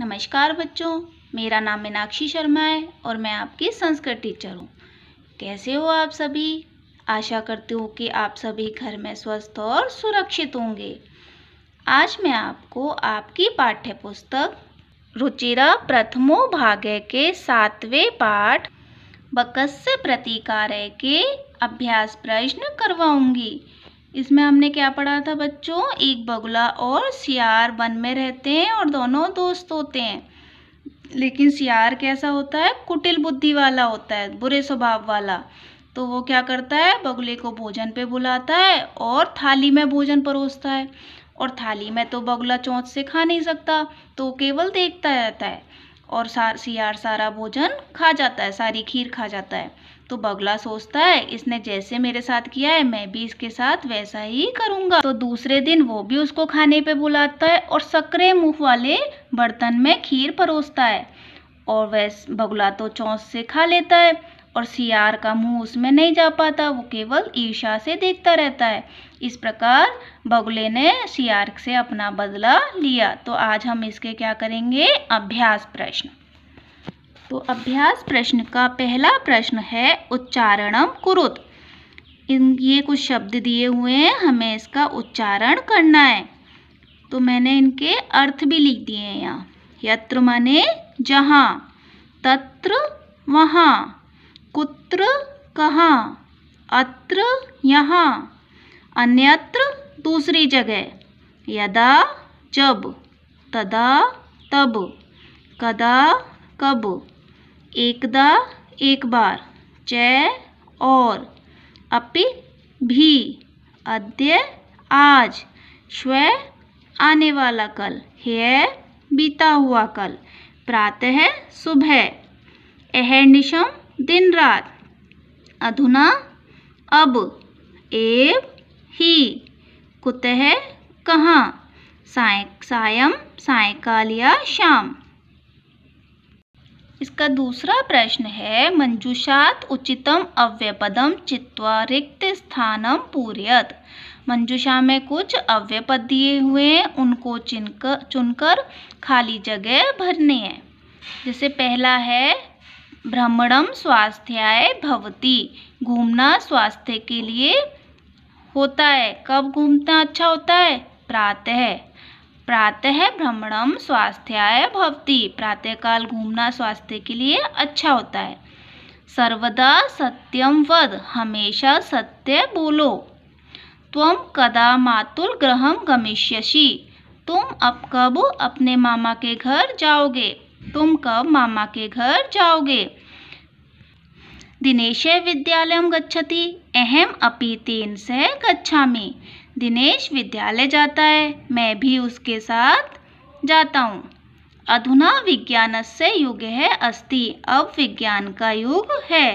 नमस्कार बच्चों मेरा नाम मीनाक्षी शर्मा है और मैं आपकी संस्कृत टीचर हूँ कैसे हो आप सभी आशा करती हूँ कि आप सभी घर में स्वस्थ और सुरक्षित होंगे आज मैं आपको आपकी पाठ्य पुस्तक रुचिरा प्रथमो भाग्य के सातवें पाठ बकस्य प्रतिकार के अभ्यास प्रश्न करवाऊंगी इसमें हमने क्या पढ़ा था बच्चों एक बगुला और सियार वन में रहते हैं और दोनों दोस्त होते हैं लेकिन सियार कैसा होता है कुटिल बुद्धि वाला होता है बुरे स्वभाव वाला तो वो क्या करता है बगुले को भोजन पे बुलाता है और थाली में भोजन परोसता है और थाली में तो बगुला चौंच से खा नहीं सकता तो केवल देखता रहता है और सार सियार सारा भोजन खा जाता है सारी खीर खा जाता है तो बगला सोचता है इसने जैसे मेरे साथ किया है मैं भी इसके साथ वैसा ही करूँगा तो दूसरे दिन वो भी उसको खाने पे बुलाता है और सकरे मुँह वाले बर्तन में खीर परोसता है और वैस बगुला तो चौंस से खा लेता है और सियार का मुंह उसमें नहीं जा पाता वो केवल ईर्षा से देखता रहता है इस प्रकार बगुले ने सियार से अपना बदला लिया तो आज हम इसके क्या करेंगे अभ्यास प्रश्न तो अभ्यास प्रश्न का पहला प्रश्न है उच्चारणम कुरुत इन ये कुछ शब्द दिए हुए हैं हमें इसका उच्चारण करना है तो मैंने इनके अर्थ भी लिख दिए हैं यहाँ यत्र माने जहाँ तत्र वहाँ कुत्र कहाँ अत्र यहाँ अन्यत्र दूसरी जगह यदा जब तदा तब कदा कब एकदा एक बार च और अपि भी अद्य आज श्व आने वाला कल है बीता हुआ कल प्रातः सुबह अहर्निशम दिन रात अधुना अब एव ही कुतः कहाँ साय सायं सायकाल या शाम इसका दूसरा प्रश्न है मंजुषात उचितम अव्यपदम चित्वा रिक्त स्थानम पूर्यत मंजुषा में कुछ अव्यपद दिए हुए हैं उनको चिनकर चुनकर खाली जगह भरने हैं जैसे पहला है भ्रमणम स्वास्थ्याय भवती घूमना स्वास्थ्य के लिए होता है कब घूमना अच्छा होता है प्रातः प्रातः भ्रमणम स्वास्थ्याय प्रातः प्रातःकाल घूमना स्वास्थ्य के लिए अच्छा होता है सर्वदा सत्यम वद हमेशा सत्य बोलो तुम कदा मातुल ग्रहम गमिष्यसि तुम अब कब अपने मामा के घर जाओगे तुम कब मामा के घर जाओगे दिनेश विद्यालय गच्छति अहम अपि तेन सह गच्छामि दिनेश विद्यालय जाता है मैं भी उसके साथ जाता हूँ अधुना विज्ञान से युग है अस्ति अब विज्ञान का युग है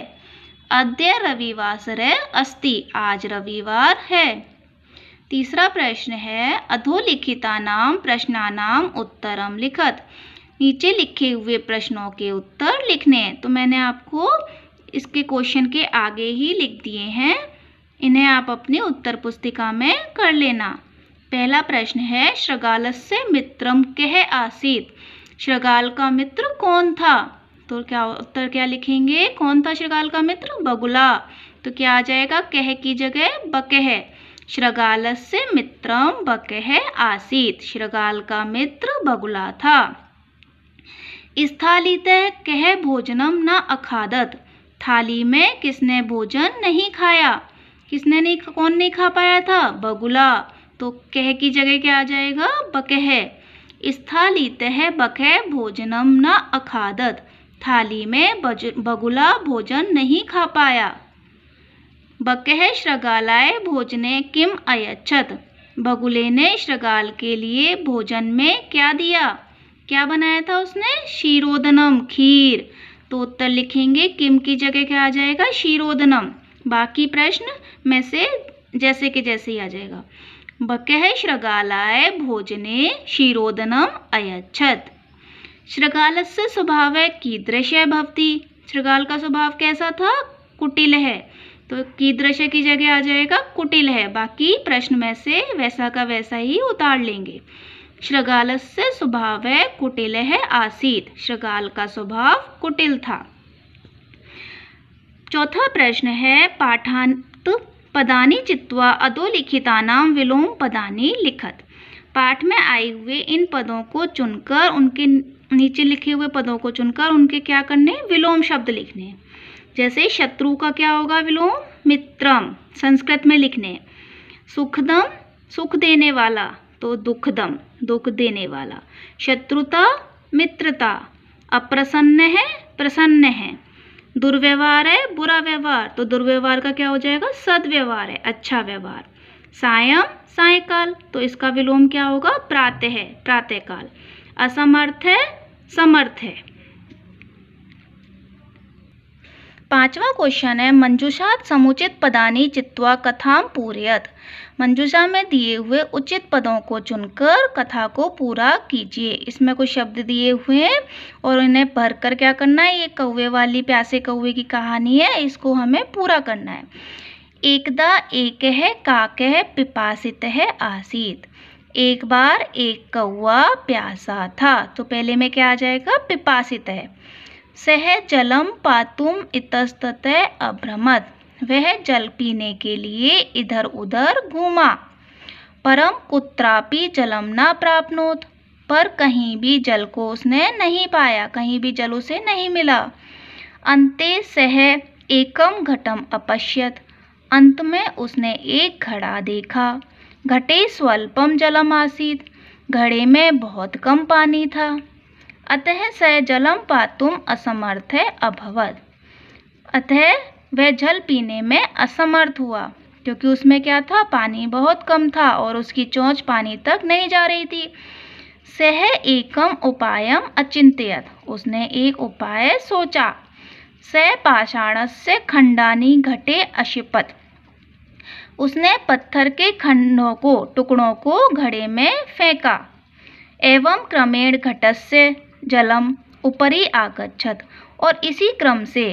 अद्य रविवासर अस्ति आज रविवार है तीसरा प्रश्न है अधोलिखितानाम प्रश्नानाम उत्तरम लिखत नीचे लिखे हुए प्रश्नों के उत्तर लिखने तो मैंने आपको इसके क्वेश्चन के आगे ही लिख दिए हैं इन्हें आप अपनी उत्तर पुस्तिका में कर लेना पहला प्रश्न है श्रगालस से मित्रम कह आसित श्रगाल का मित्र कौन था तो क्या उत्तर क्या लिखेंगे कौन था श्रगाल का मित्र बगुला तो क्या आ जाएगा कह की जगह बकह श्रगाल से मित्रम बकह आसित श्रगाल का मित्र बगुला था तह कह भोजनम न अखादत थाली में किसने भोजन नहीं खाया किसने नहीं कौन नहीं खा पाया था बगुला तो कह की जगह क्या आ जाएगा बकह स्थाली तह बकह भोजनम न अखादत थाली में बगुला भोजन नहीं खा पाया बकह श्रगालाय भोजने किम अयच्छत बगुले ने श्रगाल के लिए भोजन में क्या दिया क्या बनाया था उसने शीरोदनम खीर तो उत्तर लिखेंगे किम की जगह क्या आ जाएगा शीरोदनम बाकी प्रश्न में से जैसे के जैसे ही आ जाएगा बकह श्रगालाय भोजने शिरोदनम अयच्छत से स्वभाव की दृश्य भवती श्रगाल का स्वभाव कैसा था कुटिल है तो की दृश्य की जगह आ जाएगा कुटिल है बाकी प्रश्न में से वैसा का वैसा ही उतार लेंगे से स्वभाव कुटिल है आसीत श्रगाल का स्वभाव कुटिल था चौथा प्रश्न है पाठांत पदानी चित्वा नाम विलोम पदानी लिखत पाठ में आए हुए इन पदों को चुनकर उनके नीचे लिखे हुए पदों को चुनकर उनके क्या करने विलोम शब्द लिखने जैसे शत्रु का क्या होगा विलोम मित्रम संस्कृत में लिखने सुखदम सुख देने वाला तो दुखदम दुख देने वाला शत्रुता मित्रता अप्रसन्न है प्रसन्न है दुर्व्यवहार है बुरा व्यवहार तो दुर्व्यवहार का क्या हो जाएगा सदव्यवहार है अच्छा व्यवहार सायम सायकाल तो इसका विलोम क्या होगा प्रातः प्रातः प्रातःकाल असमर्थ है समर्थ है पांचवा क्वेश्चन है मंजूषा समुचित पदानी चित्वा कथाम पूरियत मंजूषा में दिए हुए उचित पदों को चुनकर कथा को पूरा कीजिए इसमें कुछ शब्द दिए हुए हैं और इन्हें भरकर क्या करना है ये कौवे वाली प्यासे कौवे की कहानी है इसको हमें पूरा करना है एकदा एक है काक है पिपासित है आसित एक बार एक कौआ प्यासा था तो पहले में क्या आ जाएगा पिपासित है सह जलम पातुम इतस्तत अभ्रमत वह जल पीने के लिए इधर उधर घूमा परम कुत्रापि जलम न प्राप्नोत पर कहीं भी जल को उसने नहीं पाया कहीं भी जल उसे नहीं मिला अंते सह एकम घटम अपश्यत अंत में उसने एक घड़ा देखा घटे स्वल्पम जलम आसीत घड़े में बहुत कम पानी था अतः स जलम पातुम असमर्थ है अभवत अतः वह जल पीने में असमर्थ हुआ क्योंकि उसमें क्या था पानी बहुत कम था और उसकी चोंच पानी तक नहीं जा रही थी सह एकम उपायम अचिंत्यत उसने एक उपाय सोचा स पाषाण से खंडानी घटे अशिपत उसने पत्थर के खंडों को टुकड़ों को घड़े में फेंका एवं क्रमेण से जलम ऊपरी आगछत और इसी क्रम से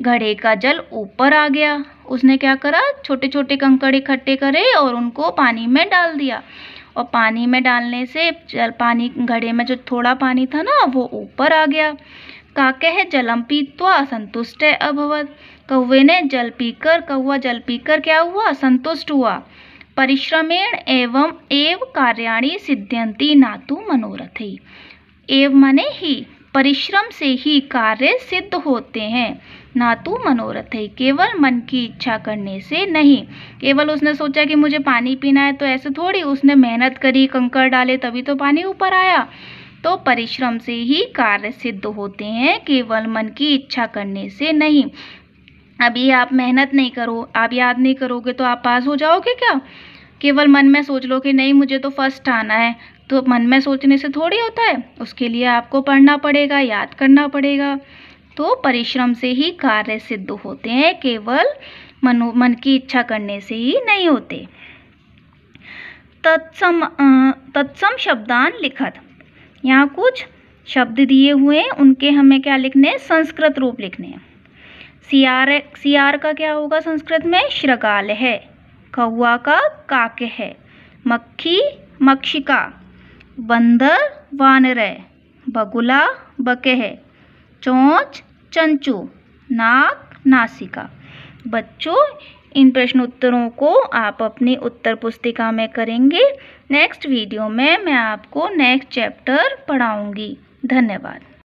घड़े का जल ऊपर आ गया उसने क्या करा छोटे छोटे कंकड़ इकट्ठे करे और उनको पानी में डाल दिया और पानी में डालने से जल पानी घड़े में जो थोड़ा पानी था ना वो ऊपर आ गया काके है जलम पीतवा असंतुष्ट है अभवत कौवे ने जल पीकर कौवा जल पीकर क्या हुआ संतुष्ट हुआ परिश्रमेण एवं एव कार्याणी सिद्ध्यंती नातु मनोरथी एव मने ही परिश्रम से ही कार्य सिद्ध होते हैं ना तो मनोरथ है केवल मन की इच्छा करने से नहीं केवल उसने सोचा कि मुझे पानी पीना है तो ऐसे थोड़ी उसने मेहनत करी कंकर डाले तभी तो पानी ऊपर आया तो परिश्रम से ही कार्य सिद्ध होते हैं केवल मन की इच्छा करने से नहीं अभी आप मेहनत नहीं करो आप याद नहीं करोगे तो आप पास हो जाओगे क्या केवल मन में सोच लो कि नहीं मुझे तो फर्स्ट आना है तो मन में सोचने से थोड़ी होता है उसके लिए आपको पढ़ना पड़ेगा याद करना पड़ेगा तो परिश्रम से ही कार्य सिद्ध होते हैं केवल मनो मन की इच्छा करने से ही नहीं होते तत्सम तत्सम शब्दान लिखत यहाँ कुछ शब्द दिए हुए हैं उनके हमें क्या लिखने हैं संस्कृत रूप लिखने हैं सियार सियार का क्या होगा संस्कृत में श्रगाल है कौआ का काक है मक्खी मक्षिका बंदर वानरय बगुला बकेह चोंच चंचू नाक नासिका बच्चों इन प्रश्न उत्तरों को आप अपनी उत्तर पुस्तिका में करेंगे नेक्स्ट वीडियो में मैं आपको नेक्स्ट चैप्टर पढ़ाऊँगी धन्यवाद